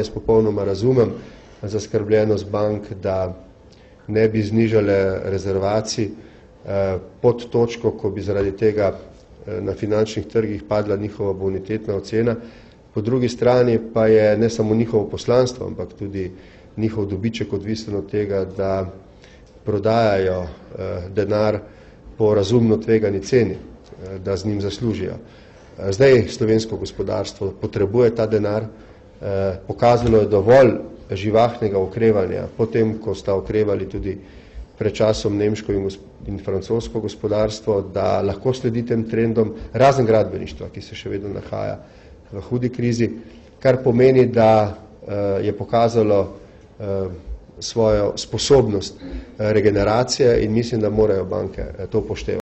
Jaz popolnoma razumem zaskrbljenost bank, da ne bi znižale rezervacij eh, pod točko, ko bi zaradi tega eh, na finančnih trgih padla njihova bonitetna ocena. Po drugi strani pa je ne samo njihovo poslanstvo, ampak tudi njihov dobiček odvisen od tega, da prodajajo eh, denar po razumno tvegani ceni, da z njim zaslužijo. Zdaj slovensko gospodarstvo potrebuje ta denar, Eh, pokazalo je dovolj živahnega okrevanja, potem, ko sta okrevali tudi pred časom nemško in francosko gospodarstvo, da lahko sledi tem trendom razen gradbeništva, ki se še vedno nahaja v hudi krizi, kar pomeni, da eh, je pokazalo eh, svojo sposobnost regeneracije in mislim, da morajo banke to poštevati.